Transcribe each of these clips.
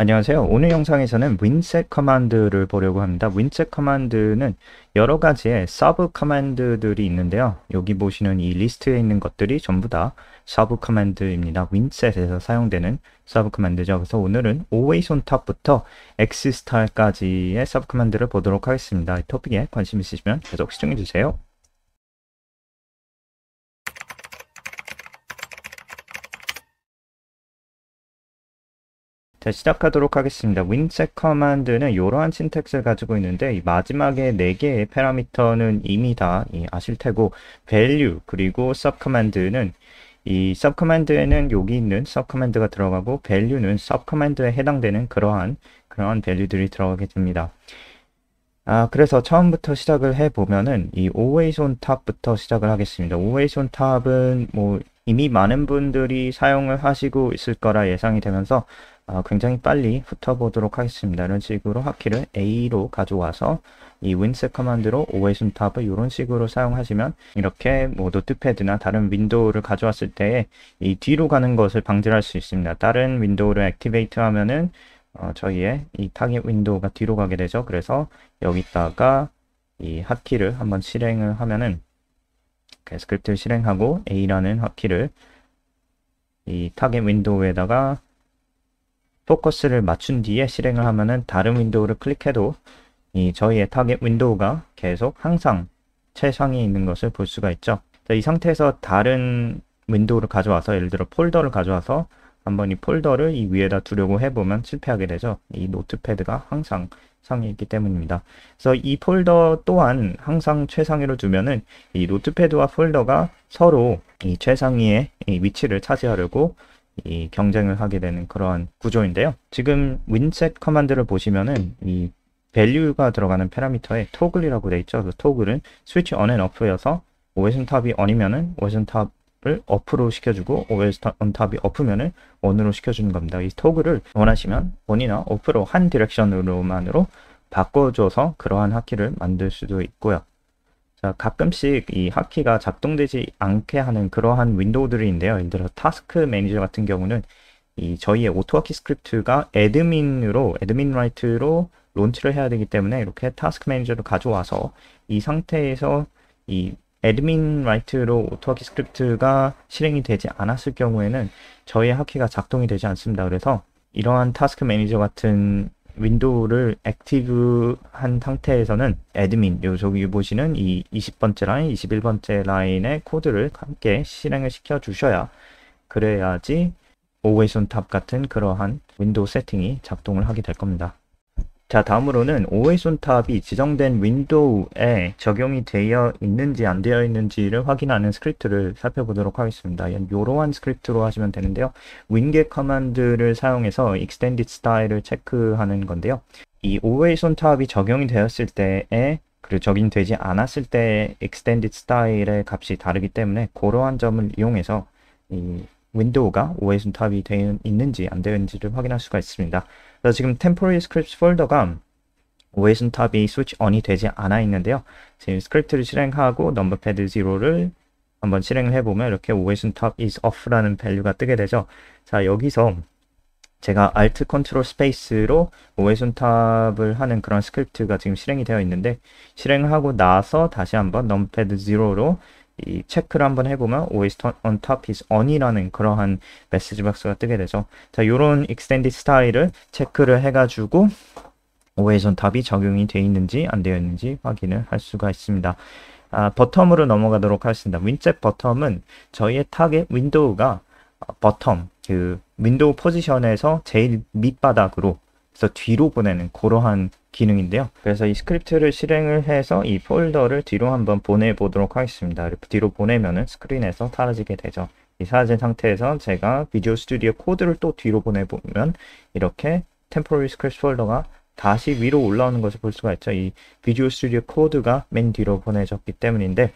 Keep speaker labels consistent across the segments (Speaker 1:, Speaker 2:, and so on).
Speaker 1: 안녕하세요. 오늘 영상에서는 윈셋 커맨드를 보려고 합니다. 윈셋 커맨드는 여러 가지의 서브 커맨드들이 있는데요. 여기 보시는 이 리스트에 있는 것들이 전부 다 서브 커맨드입니다. 윈셋에서 사용되는 서브 커맨드죠. 그래서 오늘은 always on top부터 xstar까지의 서브 커맨드를 보도록 하겠습니다. 이 토픽에 관심 있으시면 계속 시청해주세요. 자, 시작하도록 하겠습니다. 윈 i 커맨드는 이러한 신텍스를 가지고 있는데 이 마지막에 4개의 파라미터는 이미 다 예, 아실 테고 value 그리고 sub 커맨드는 이 sub 커맨드에는 여기 있는 sub 커맨드가 들어가고 value는 sub 커맨드에 해당되는 그러한 그러한 value들이 들어가게 됩니다. 아, 그래서 처음부터 시작을 해보면은 이 always on top부터 시작을 하겠습니다. always on top은 뭐 이미 많은 분들이 사용을 하시고 있을 거라 예상이 되면서 어, 굉장히 빨리 붙어보도록 하겠습니다. 이런 식으로 하키를 A로 가져와서 이 윈셋 커맨드로 오웨이 탑을 이런 식으로 사용하시면 이렇게 뭐 노트패드나 다른 윈도우를 가져왔을 때이 뒤로 가는 것을 방지할 수 있습니다. 다른 윈도우를 액티베이트 하면은 어, 저희의 이 타겟 윈도우가 뒤로 가게 되죠. 그래서 여기다가 이 핫키를 한번 실행을 하면은 스크립트 실행하고 A라는 핫키를 이 타겟 윈도우에다가 포커스를 맞춘 뒤에 실행을 하면은 다른 윈도우를 클릭해도 이 저희의 타겟 윈도우가 계속 항상 최상위에 있는 것을 볼 수가 있죠. 자, 이 상태에서 다른 윈도우를 가져와서 예를 들어 폴더를 가져와서 한번 이 폴더를 이 위에다 두려고 해보면 실패하게 되죠. 이 노트패드가 항상 상에 위 있기 때문입니다. 그래서 이 폴더 또한 항상 최상위로 두면은 이 노트패드와 폴더가 서로 이 최상위의 이 위치를 차지하려고 이 경쟁을 하게 되는 그런 구조인데요. 지금 윈 i 커맨드를 보시면은 이 value가 들어가는 파라미터에 toggle이라고 돼 있죠. 그 toggle은 스위치 on and off여서 os on 이 on이면은 os on 을 off로 시켜주고 os on top이 off면은 on으로 시켜주는 겁니다. 이 toggle을 원하시면 on이나 off로 한 디렉션으로만으로 바꿔줘서 그러한 학기를 만들 수도 있고요. 자, 가끔씩 이 하키가 작동되지 않게 하는 그러한 윈도우들인데요. 예를 들어 타스크 매니저 같은 경우는 이 저희의 오토하키 스크립트가 애드민으로 애드민 라이트로 론치를 해야 되기 때문에 이렇게 타스크 매니저를 가져와서 이 상태에서 이 애드민 라이트로 오토하키 스크립트가 실행이 되지 않았을 경우에는 저희의 하키가 작동이 되지 않습니다. 그래서 이러한 타스크 매니저 같은 윈도우를 액티브한 상태에서는 admin, 요 저기 보시는 이 20번째 라인, 21번째 라인의 코드를 함께 실행을 시켜 주셔야 그래야지 always on top 같은 그러한 윈도우 세팅이 작동을 하게 될 겁니다. 자 다음으로는 오해손탑이 지정된 윈도우에 적용이 되어 있는지 안 되어 있는지를 확인하는 스크립트를 살펴보도록 하겠습니다. 이러한 스크립트로 하시면 되는데요. w i 커맨드를 사용해서 extended 을 체크하는 건데요. 이 오해손탑이 적용이 되었을 때에 그리고 적용되지 않았을 때 extended s 의 값이 다르기 때문에 그러한 점을 이용해서 이 윈도우가 OS 눈탑이 되어 있는지 안 되어 있는지를 확인할 수가 있습니다. 그래서 지금 temporary scripts 폴더가 OS 탑이 스위치 on이 되지 않아 있는데요. 지금 스크립트를 실행하고 넘버패드 0를 한번 실행을 해보면 이렇게 OS 탑 is off라는 밸류가 뜨게 되죠. 자 여기서 제가 Alt Ctrl 스페이스로 오해탑을 하는 그런 스크립트가 지금 실행이 되어 있는데 실행을 하고 나서 다시 한번 넘패드 0로 이 체크를 한번 해보면 always on top is on이라는 그러한 메시지 박스가 뜨게 되죠. 자, 요런 extended 스타일을 체크를 해가지고 always on top이 적용이 되어 있는지 안 되어 있는지 확인을 할 수가 있습니다. 아, 버텀으로 넘어가도록 하겠습니다. 윈잽 버텀은 저희의 타겟 윈도우가 버텀, 그 윈도우 포지션에서 제일 밑바닥으로 그래서 뒤로 보내는 그러한 기능인데요. 그래서 이 스크립트를 실행을 해서 이 폴더를 뒤로 한번 보내보도록 하겠습니다. 뒤로 보내면은 스크린에서 사라지게 되죠. 이 사라진 상태에서 제가 비디오 스튜디오 코드를 또 뒤로 보내보면 이렇게 템포러리 스크립트 폴더가 다시 위로 올라오는 것을 볼 수가 있죠. 이 비디오 스튜디오 코드가 맨 뒤로 보내졌기 때문인데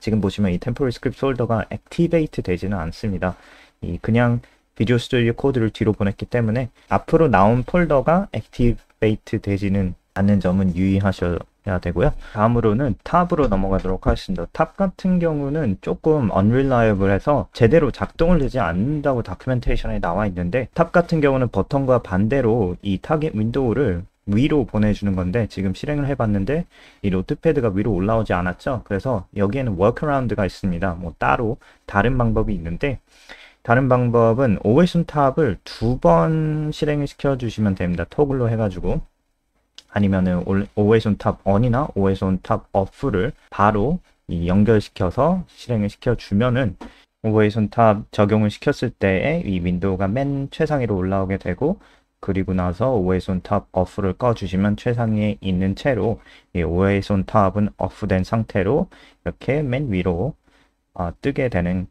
Speaker 1: 지금 보시면 이 템포러리 스크립트 폴더가 액티베이트 되지는 않습니다. 이 그냥 비디오 스튜디오 코드를 뒤로 보냈기 때문에 앞으로 나온 폴더가 액티베이트 되지는 않는 점은 유의하셔야 되고요. 다음으로는 탑으로 넘어가도록 하겠습니다. 탑 같은 경우는 조금 unreliable해서 제대로 작동을 되지 않는다고 다큐멘테이션에 나와 있는데 탑 같은 경우는 버튼과 반대로 이 타겟 윈도우를 위로 보내주는 건데 지금 실행을 해봤는데 이 노트패드가 위로 올라오지 않았죠. 그래서 여기에는 워크라운드가 있습니다. 뭐 따로 다른 방법이 있는데 다른 방법은 오웨슨 탑을 두 번 실행을 시켜 주시면 됩니다. 토글로 해가지고 아니면은 오웨슨 탑 on이나 오웨슨 탑 off를 바로 연결시켜서 실행을 시켜 주면은 오웨슨 탑 적용을 시켰을 때에 이 윈도우가 맨 최상위로 올라오게 되고 그리고 나서 오웨이손 탑 어프를 꺼주시면 최상위에 있는 채로 이오웨이 탑은 어프된 상태로 이렇게 맨 위로 어, 뜨게 되는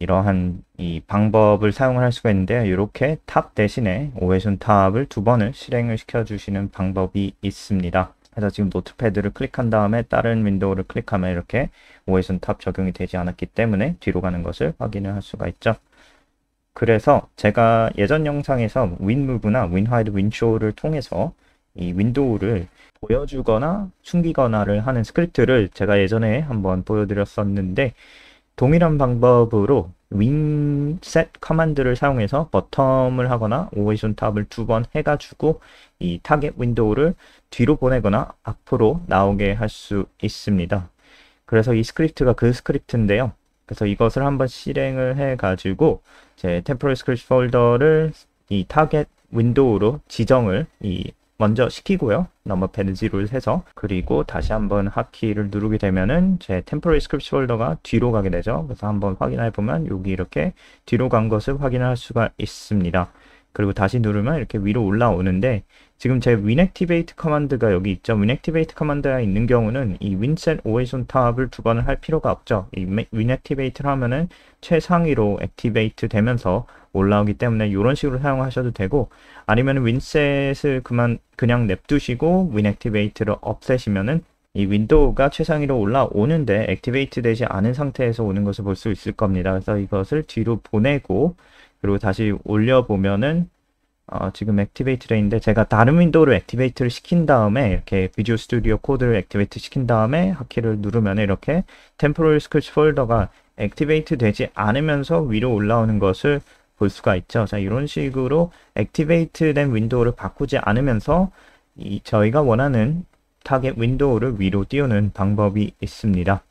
Speaker 1: 이러한 이 방법을 사용을 할 수가 있는데요. 이렇게 탑 대신에 오해순 탑을 두 번을 실행을 시켜주시는 방법이 있습니다. 그래서 지금 노트패드를 클릭한 다음에 다른 윈도우를 클릭하면 이렇게 오해순 탑 적용이 되지 않았기 때문에 뒤로 가는 것을 확인을 할 수가 있죠. 그래서 제가 예전 영상에서 윈무브나 윈하이드 윈쇼를 통해서 이 윈도우를 보여주거나 숨기거나를 하는 스크립트를 제가 예전에 한번 보여드렸었는데 동일한 방법으로 winset 커맨드를 사용해서 버텀을 하거나 오이션 탑을 두 번 해가지고 이 타겟 윈도우를 뒤로 보내거나 앞으로 나오게 할 수 있습니다. 그래서 이 스크립트가 그 스크립트인데요. 그래서 이것을 한번 실행을 해가지고 제 t e m p o r a 폴더를 이 타겟 윈도우로 지정을 이 먼저 시키고요. 넘버 페이지를 해서 그리고 다시 한번 핫키를 누르게 되면은 제 템포러리 스크립트 폴더가 뒤로 가게 되죠. 그래서 한번 확인해 보면 여기 이렇게 뒤로 간 것을 확인할 수가 있습니다. 그리고 다시 누르면 이렇게 위로 올라오는데 지금 제 윈액티베이트 커맨드가 여기 있죠. 윈액티베이트 커맨드가 있는 경우는 이윈 i n s e t 오해손 탑을 두 번을 할 필요가 없죠. 이 w i n a c t 를 하면은 최상위로 액티베이트 되면서 올라오기 때문에 이런 식으로 사용하셔도 되고 아니면 윈셋을 그만 그냥 냅두시고 윈액티베이트를 없애시면은 이 윈도우가 최상위로 올라오는데 액티베이트 되지 않은 상태에서 오는 것을 볼 수 있을 겁니다. 그래서 이것을 뒤로 보내고 그리고 다시 올려보면은 어, 지금 액티베이트를 했는데 제가 다른 윈도우를 액티베이트를 시킨 다음에 이렇게 비주얼 스튜디오 코드를 액티베이트 시킨 다음에 하키를 누르면 이렇게 템포럴 스크래치 폴더가 액티베이트 되지 않으면서 위로 올라오는 것을 볼 수가 있죠. 자, 이런 식으로 액티베이트 된 윈도우를 바꾸지 않으면서 이, 저희가 원하는 타겟 윈도우를 위로 띄우는 방법이 있습니다.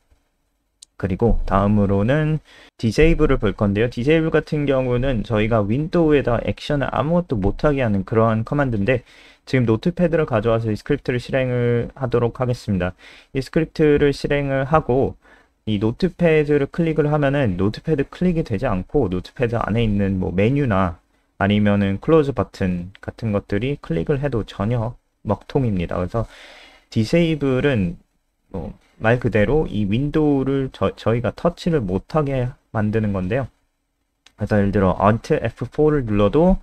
Speaker 1: 그리고 다음으로는 디 i 이블을볼 건데요. 디 i 이블 같은 경우는 저희가 윈도우에다 액션을 아무것도 못하게 하는 그러한 커맨드인데 지금 노트패드를 가져와서 이 스크립트를 실행을 하도록 하겠습니다. 이 스크립트를 실행을 하고 이 노트패드를 클릭을 하면은 노트패드 클릭이 되지 않고 노트패드 안에 있는 뭐 메뉴나 아니면은 클로즈 버튼 같은 것들이 클릭을 해도 전혀 먹통입니다. 그래서 디 i 이블은뭐 말 그대로 이 윈도우를 저, 저희가 터치를 못하게 만드는 건데요. 그래서 예를 들어 Alt F4를 눌러도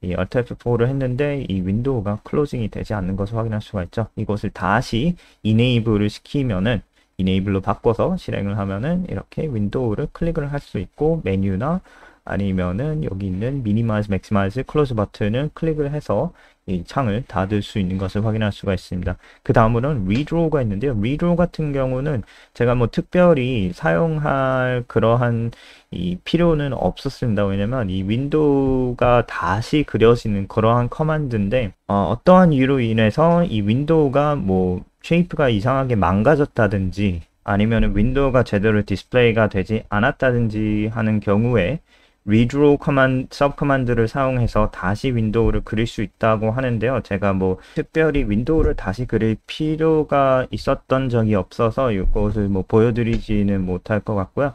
Speaker 1: 이 Alt F4를 했는데 이 윈도우가 클로징이 되지 않는 것을 확인할 수가 있죠. 이것을 다시 이네이블을 시키면은 이네이블로 바꿔서 실행을 하면은 이렇게 윈도우를 클릭을 할 수 있고 메뉴나 아니면은 여기 있는 미니마이즈, 맥시마이즈, 클로즈 버튼을 클릭을 해서 이 창을 닫을 수 있는 것을 확인할 수가 있습니다. 그 다음으로는 리드로우가 있는데요. 리드로우 같은 경우는 제가 뭐 특별히 사용할 그러한 이 필요는 없었습니다. 왜냐면 이 윈도우가 다시 그려지는 그러한 커맨드인데 어, 떠한 이유로 인해서 이 윈도우가 뭐 쉐이프가 이상하게 망가졌다든지 아니면은 윈도우가 제대로 디스플레이가 되지 않았다든지 하는 경우에 redraw 커만 서브 커만드를 사용해서 다시 윈도우를 그릴 수 있다고 하는데요. 제가 뭐 특별히 윈도우를 다시 그릴 필요가 있었던 적이 없어서 이것을 뭐 보여드리지는 못할 것 같고요.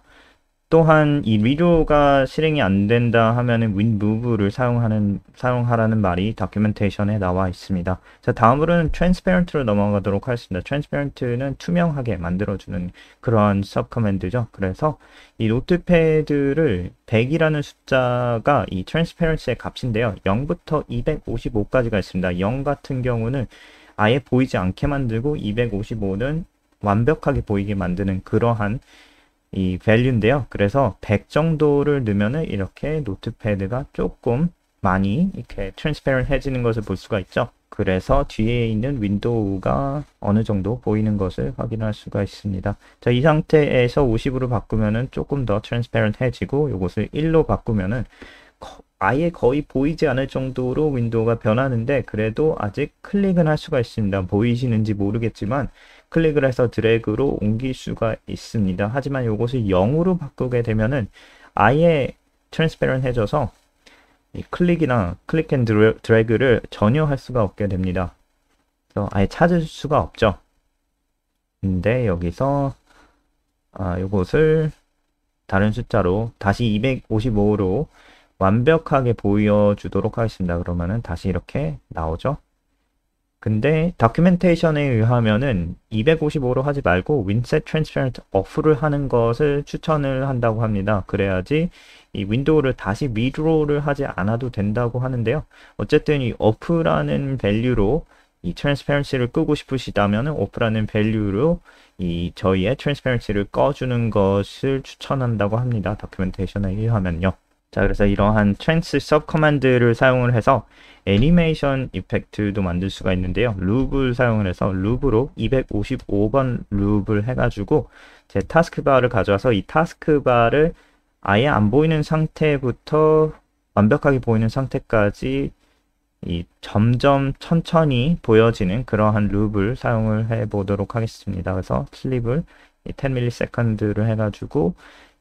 Speaker 1: 또한 이 리로가 실행이 안 된다 하면은 w 무브를 사용하는 사용하라는 말이 다큐멘테이션에 나와 있습니다. 자 다음으로는 transparent로 넘어가도록 하겠습니다. transparent는 투명하게 만들어주는 그러한 서 u 커맨드죠. 그래서 이 노트패드를 100이라는 숫자가 이 t r a n s p a r e n c 의 값인데요. 0부터 255까지가 있습니다. 0 같은 경우는 아예 보이지 않게 만들고 255는 완벽하게 보이게 만드는 그러한 이 value인데요. 그래서 100 정도를 넣으면은 이렇게 노트패드가 조금 많이 이렇게 트랜스페런해지는 것을 볼 수가 있죠. 그래서 뒤에 있는 윈도우가 어느 정도 보이는 것을 확인할 수가 있습니다. 자, 이 상태에서 50으로 바꾸면은 조금 더 트랜스페런해지고 이것을 1로 바꾸면은 아예 거의 보이지 않을 정도로 윈도우가 변하는데 그래도 아직 클릭은 할 수가 있습니다. 보이시는지 모르겠지만 클릭을 해서 드래그로 옮길 수가 있습니다. 하지만 이것을 0으로 바꾸게 되면은 아예 트랜스페런해져서 클릭이나 클릭 앤 드래그를 전혀 할 수가 없게 됩니다. 그래서 아예 찾을 수가 없죠. 근데 여기서 아, 이것을 다른 숫자로 다시 255로 완벽하게 보여주도록 하겠습니다. 그러면은 다시 이렇게 나오죠. 근데 다큐멘테이션에 의하면은 255로 하지 말고 Winset n t r a 윈셋 트랜스퍼런 o f f 를 하는 것을 추천을 한다고 합니다. 그래야지 이 윈도우를 다시 리드로우를 하지 않아도 된다고 하는데요. 어쨌든 이 o f f 라는 밸류로 이 a r e n c y 를 끄고 싶으시다면 은 o f f 라는 밸류로 이 저희의 t r a n s p a r e n c y 를 꺼주는 것을 추천한다고 합니다. 다큐멘테이션에 의하면요. 자, 그래서 이러한 트랜스 서브 커맨드를 사용을 해서 애니메이션 이펙트도 만들 수가 있는데요. 룹을 사용을 해서 룹으로 255번 룹을 해가지고 제 타스크바를 가져와서 이 타스크바를 아예 안 보이는 상태부터 완벽하게 보이는 상태까지 이 점점 천천히 보여지는 그러한 룹을 사용을 해 보도록 하겠습니다. 그래서 슬립을 10ms를 해가지고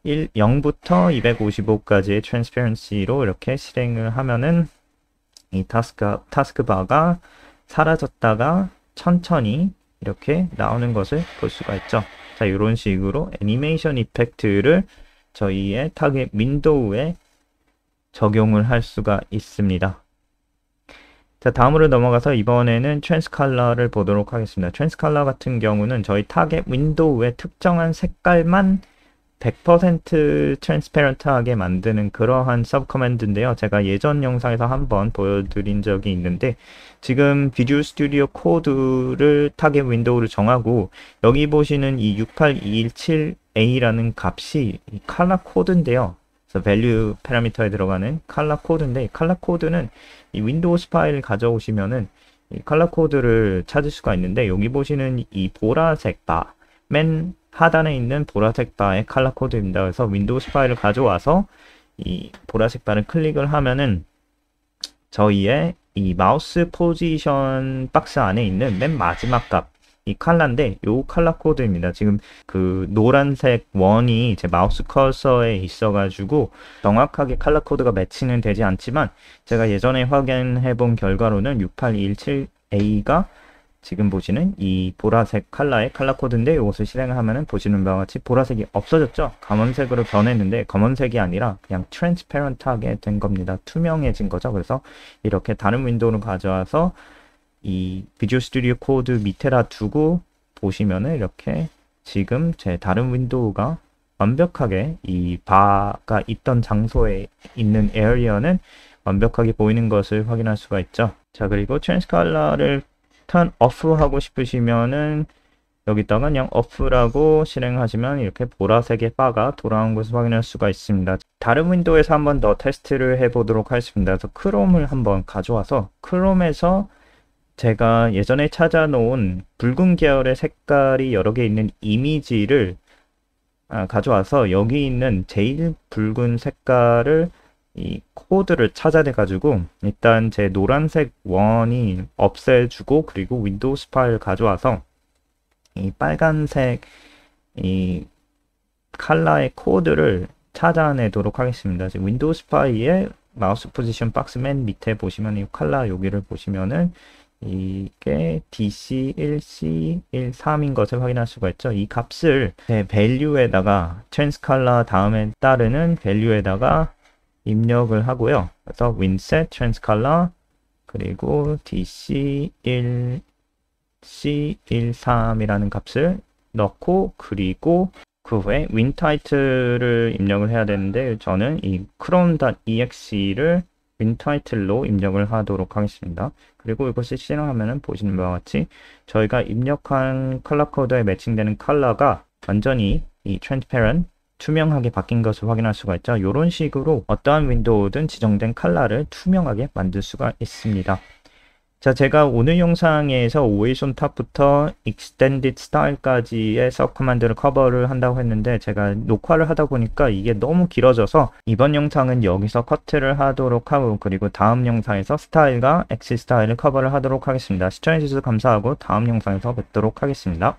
Speaker 1: 1, 0부터 255까지의 트랜스페런시로 이렇게 실행을 하면은 이 타스크, 타스크바가 사라졌다가 천천히 이렇게 나오는 것을 볼 수가 있죠. 자, 이런 식으로 애니메이션 이펙트를 저희의 타겟 윈도우에 적용을 할 수가 있습니다. 자, 다음으로 넘어가서 이번에는 트랜스칼라를 보도록 하겠습니다. 트랜스칼라 같은 경우는 저희 타겟 윈도우의 특정한 색깔만 100% 트랜스페런트하게 만드는 그러한 서브 커맨드인데요. 제가 예전 영상에서 한번 보여드린 적이 있는데 지금 비주얼 스튜디오 코드를 타겟 윈도우를 정하고 여기 보시는 이 68217A라는 값이 이 컬러 코드인데요. 그래서 v a l 밸류 파라미터에 들어가는 컬러 코드인데 컬러 코드는 이 윈도우스 파일 가져오시면은 이 컬러 코드를 찾을 수가 있는데 여기 보시는 이 보라색 바맨 하단에 있는 보라색 바의 컬러 코드입니다. 그래서 윈도우스 파일을 가져와서 이 보라색 바를 클릭을 하면은 저희의 이 마우스 포지션 박스 안에 있는 맨 마지막 값, 이 칼라인데 요 칼라 코드입니다. 지금 그 노란색 원이 제 마우스 커서에 있어 가지고 정확하게 칼라 코드가 매치는 되지 않지만 제가 예전에 확인해 본 결과로는 6 8 1 7 a 가 지금 보시는 이 보라색 칼라의 칼라 코드인데 이것을 실행하면 보시는 바와 같이 보라색이 없어졌죠? 검은색으로 변했는데 검은색이 아니라 그냥 트랜스페런트하게 된 겁니다. 투명해진 거죠. 그래서 이렇게 다른 윈도우로 가져와서 이 비주얼 스튜디오 코드 밑에다 두고 보시면은 이렇게 지금 제 다른 윈도우가 완벽하게 이 바가 있던 장소에 있는 에어리어는 완벽하게 보이는 것을 확인할 수가 있죠. 자 그리고 트랜스칼라를 t u r 하고 싶으시면은 여기다가 그냥 off라고 실행하시면 이렇게 보라색의 바가 돌아온 것을 확인할 수가 있습니다. 다른 윈도에서 한번 더 테스트를 해보도록 하겠습니다. 그래서 크롬을 한번 가져와서 크롬에서 제가 예전에 찾아놓은 붉은 계열의 색깔이 여러 개 있는 이미지를 아, 가져와서 여기 있는 제일 붉은 색깔을 이 코드를 찾아내 가지고 일단 제 노란색 원이 없애주고 그리고 윈도우스 파일 가져와서 이 빨간색 이 칼라의 코드를 찾아내도록 하겠습니다. 지금 윈도우스 파일에 마우스 포지션 박스 맨 밑에 보시면 이 칼라 여기를 보시면은 이게 DC1C13인 것을 확인할 수가 있죠. 이 값을 제 v a 에다가 t r a n s 다음에 따르는 v a 에다가 입력을 하고요. 그래서 winset transcolor 그리고 dc1 c13이라는 값을 넣고 그리고 그 후에 win title을 입력을 해야 되는데 저는 이 chrome.exe를 win title로 입력을 하도록 하겠습니다. 그리고 이것을 실행하면 보시는 바와 같이 저희가 입력한 컬러 코드에 매칭되는 컬러가 완전히 이 transparent 투명하게 바뀐 것을 확인할 수가 있죠. 이런 식으로 어떠한 윈도우든 지정된 칼라를 투명하게 만들 수가 있습니다. 자, 제가 오늘 영상에서 오이손 탑부터 익스텐디드 스타일까지의 서브 커맨드를 커버를 한다고 했는데 제가 녹화를 하다 보니까 이게 너무 길어져서 이번 영상은 여기서 커트를 하도록 하고 그리고 다음 영상에서 스타일과 엑시 스타일을 커버를 하도록 하겠습니다. 시청해주셔서 감사하고 다음 영상에서 뵙도록 하겠습니다.